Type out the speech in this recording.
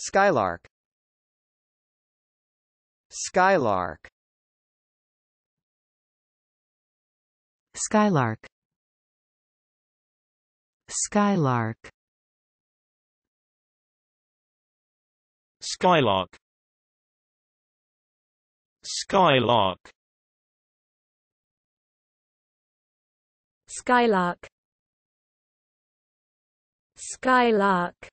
Skylark Skylark Skylark Skylark Skylark Skylark Skylark Skylark